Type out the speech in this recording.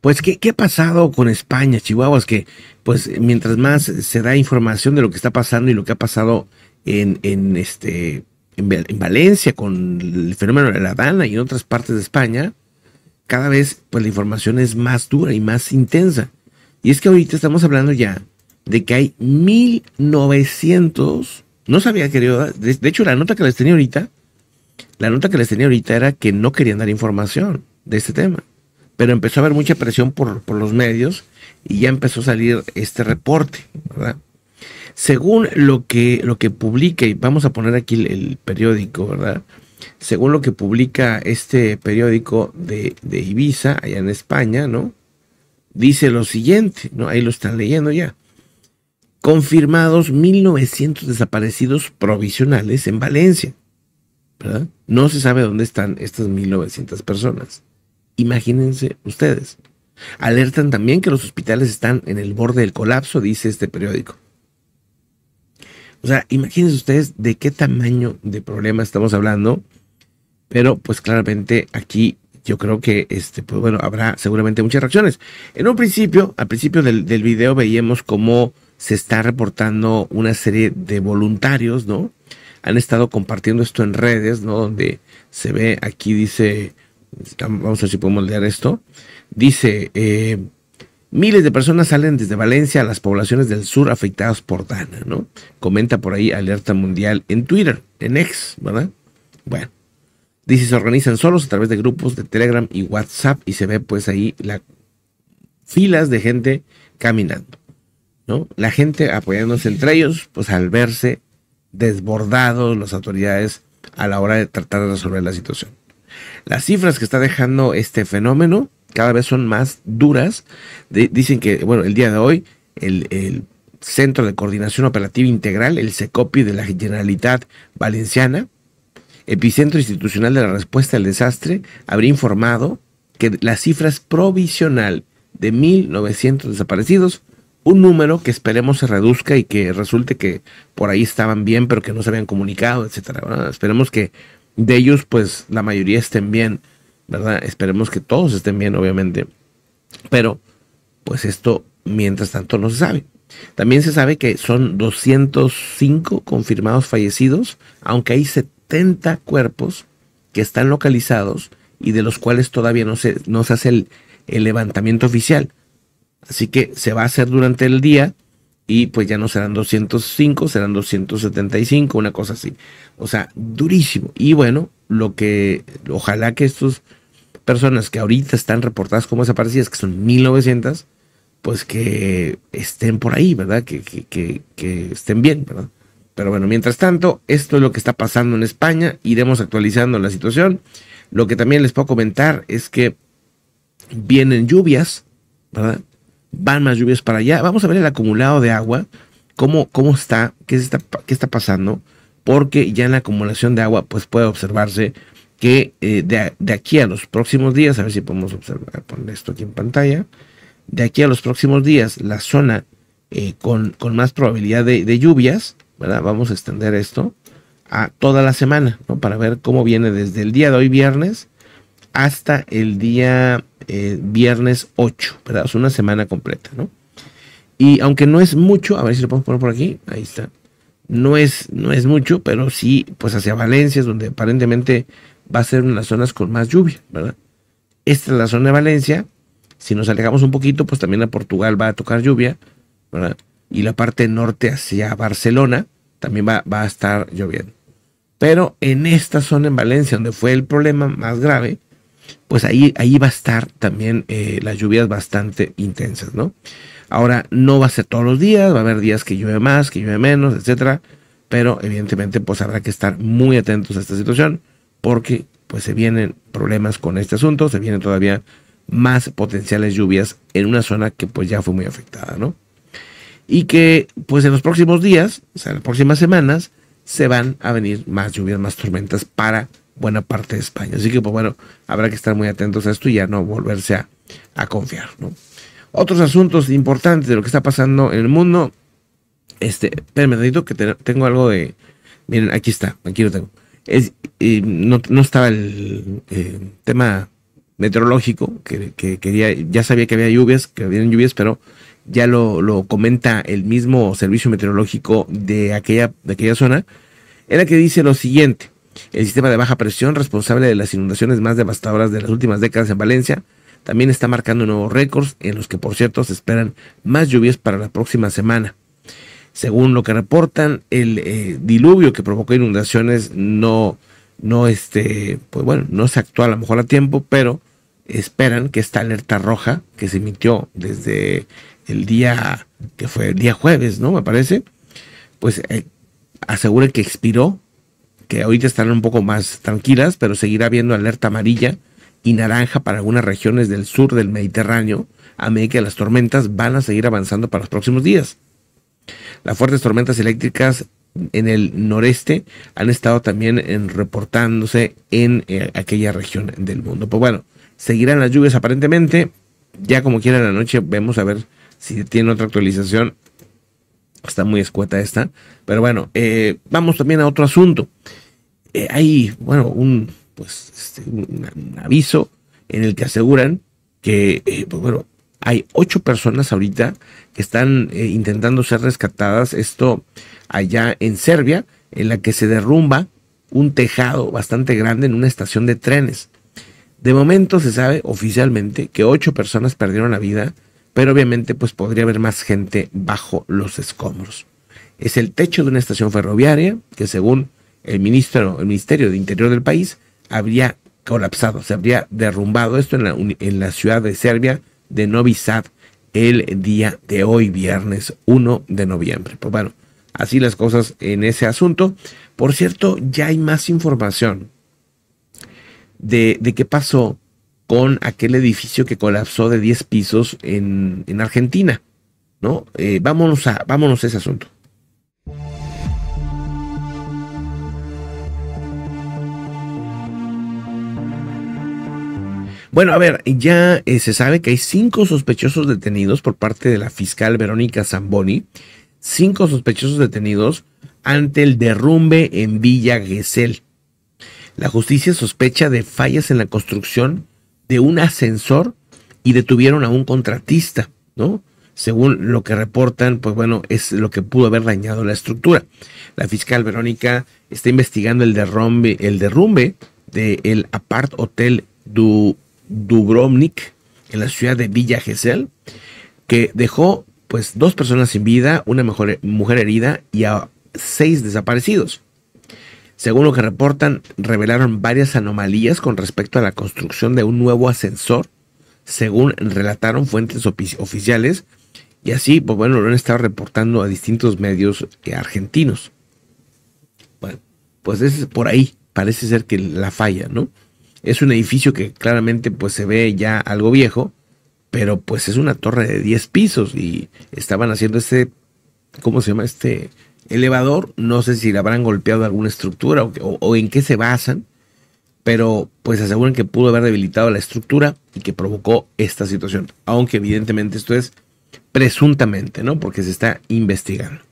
Pues, ¿qué, ha pasado con España, es Que, pues, mientras más se da información de lo que está pasando y lo que ha pasado en, en este, en, Valencia con el fenómeno de la Dana y en otras partes de España, cada vez, pues, la información es más dura y más intensa. Y es que ahorita estamos hablando ya de que hay 1900, no sabía, querido, de, de hecho, la nota que les tenía ahorita, la nota que les tenía ahorita era que no querían dar información de este tema pero empezó a haber mucha presión por, los medios y ya empezó a salir este reporte, ¿verdad? Según lo que, lo que publica, y vamos a poner aquí el, periódico, ¿verdad? Según lo que publica este periódico de, de, Ibiza, allá en España, ¿no? Dice lo siguiente, ¿no? Ahí lo están leyendo ya. Confirmados 1.900 desaparecidos provisionales en Valencia, No se sabe dónde están estas 1.900 personas. Imagínense ustedes. Alertan también que los hospitales están en el borde del colapso, dice este periódico. O sea, imagínense ustedes de qué tamaño de problema estamos hablando, pero pues claramente aquí yo creo que este, pues bueno, habrá seguramente muchas reacciones. En un principio, al principio del, del video veíamos cómo se está reportando una serie de voluntarios, ¿no? Han estado compartiendo esto en redes, ¿no? Donde se ve aquí dice vamos a ver si podemos leer esto, dice, eh, miles de personas salen desde Valencia a las poblaciones del sur afectadas por Dana, ¿no? Comenta por ahí Alerta Mundial en Twitter, en X, ¿verdad? Bueno. Dice, se organizan solos a través de grupos de Telegram y WhatsApp y se ve pues ahí filas de gente caminando, ¿no? La gente apoyándose entre ellos, pues al verse desbordados las autoridades a la hora de tratar de resolver la situación. Las cifras que está dejando este fenómeno cada vez son más duras. dicen que, bueno, el día de hoy, el, el Centro de Coordinación Operativa Integral, el CECOPI de la Generalitat Valenciana, Epicentro Institucional de la Respuesta al Desastre, habría informado que la cifra es provisional de 1.900 desaparecidos, un número que esperemos se reduzca y que resulte que por ahí estaban bien, pero que no se habían comunicado, etcétera. esperemos que de ellos, pues la mayoría estén bien, ¿verdad? Esperemos que todos estén bien, obviamente. Pero, pues esto, mientras tanto, no se sabe. También se sabe que son 205 confirmados fallecidos, aunque hay 70 cuerpos que están localizados y de los cuales todavía no se, no se hace el levantamiento oficial. Así que se va a hacer durante el día y pues ya no serán 205, serán 275, una cosa así. O sea, durísimo. Y bueno, lo que ojalá que estas personas que ahorita están reportadas como desaparecidas, que son 1900, pues que estén por ahí, ¿verdad? Que, que, que estén bien, ¿verdad? Pero bueno, mientras tanto, esto es lo que está pasando en España, iremos actualizando la situación. Lo que también les puedo comentar es que vienen lluvias, ¿verdad? van más lluvias para allá. Vamos a ver el acumulado de agua, cómo, cómo está, qué está, qué está pasando, porque ya en la acumulación de agua pues puede observarse que eh, de, aquí a los próximos días, a ver si podemos observar, poner esto aquí en pantalla, de aquí a los próximos días, la zona eh, con, más probabilidad de, de lluvias, ¿verdad? Vamos a extender esto a toda la semana, ¿no? Para ver cómo viene desde el día de hoy viernes hasta el día eh, viernes 8, ¿verdad? Es una semana completa, ¿no? Y aunque no es mucho, a ver si lo podemos poner por aquí, ahí está. No es, no es mucho, pero sí, pues hacia Valencia es donde aparentemente va a ser una de las zonas con más lluvia, ¿verdad? Esta es la zona de Valencia. Si nos alejamos un poquito, pues también a Portugal va a tocar lluvia, ¿verdad? Y la parte norte hacia Barcelona también va, va a estar lloviendo. Pero en esta zona en Valencia, donde fue el problema más grave, pues ahí, ahí va a estar también eh, las lluvias bastante intensas, ¿no? Ahora, no va a ser todos los días, va a haber días que llueve más, que llueve menos, etcétera, pero evidentemente, pues habrá que estar muy atentos a esta situación, porque pues se vienen problemas con este asunto, se vienen todavía más potenciales lluvias en una zona que pues ya fue muy afectada, ¿no? Y que pues en los próximos días, o sea, en las próximas semanas, se van a venir más lluvias, más tormentas para buena parte de España. Así que, pues bueno, habrá que estar muy atentos a esto y ya no volverse a, a confiar. Otros asuntos importantes de lo que está pasando en el mundo. Este, espérenme, que tengo algo de. Miren, aquí está, aquí lo tengo. Es, no, estaba el eh, tema meteorológico que, quería, ya sabía que había lluvias, que habían lluvias, pero ya lo, lo, comenta el mismo servicio meteorológico de aquella, de aquella zona, Era que dice lo siguiente. El sistema de baja presión, responsable de las inundaciones más devastadoras de las últimas décadas en Valencia, también está marcando nuevos récords, en los que por cierto se esperan más lluvias para la próxima semana. Según lo que reportan, el eh, diluvio que provocó inundaciones no, no, este, pues bueno, no se actúa a lo mejor a tiempo, pero esperan que esta alerta roja que se emitió desde el día que fue el día jueves, ¿no? Me parece, pues eh, que expiró que ahorita están un poco más tranquilas, pero seguirá habiendo alerta amarilla y naranja para algunas regiones del sur del Mediterráneo, a medida que las tormentas van a seguir avanzando para los próximos días. Las fuertes tormentas eléctricas en el noreste han estado también en reportándose en eh, aquella región del mundo. Pues bueno, seguirán las lluvias aparentemente. Ya como quiera en la noche, vemos a ver si tiene otra actualización Está muy escueta esta. Pero bueno, eh, vamos también a otro asunto. Eh, hay, bueno, un, pues, este, aviso en el que aseguran que, eh, pues, bueno, hay ocho personas ahorita que están intentando ser rescatadas. Esto allá en Serbia, en la que se derrumba un tejado bastante grande en una estación de trenes. De momento se sabe oficialmente que ocho personas perdieron la vida pero obviamente pues podría haber más gente bajo los escombros. Es el techo de una estación ferroviaria que según el, ministro, el Ministerio de Interior del país habría colapsado, se habría derrumbado esto en la, ciudad de Serbia de Novi Sad el día de hoy, viernes 1 de noviembre. Pues bueno, así las cosas en ese asunto. Por cierto, ya hay más información de, de qué pasó con aquel edificio que colapsó de 10 pisos en, Argentina, ¿no? Eh, vámonos, a, vámonos ese asunto. Bueno, a ver, ya eh, se sabe que hay cinco sospechosos detenidos por parte de la fiscal Verónica Zamboni. Cinco sospechosos detenidos ante el derrumbe en Villa Gesell. La justicia sospecha de fallas en la construcción de un ascensor y detuvieron a un contratista, ¿no? Según lo que reportan, pues bueno, es lo que pudo haber dañado la estructura. La fiscal Verónica está investigando el derrumbe, el derrumbe del Apart Hotel du, Dubrovnik en la ciudad de Villa Gesell, que dejó pues dos personas sin vida, una mujer herida y a seis desaparecidos. Según lo que reportan, revelaron varias anomalías con respecto a la construcción de un nuevo ascensor, según relataron fuentes oficiales, y así, pues bueno, lo han estado reportando a distintos medios eh, argentinos. Bueno, pues es por ahí, parece ser que la falla, ¿no? Es un edificio que claramente pues se ve ya algo viejo, pero pues es una torre de 10 pisos y estaban haciendo este, ¿cómo se llama? Este elevador. No sé si le habrán golpeado alguna estructura o, o en qué se basan, pero pues aseguran que pudo haber debilitado la estructura y que provocó esta situación. Aunque evidentemente esto es presuntamente, ¿no? Porque se está investigando.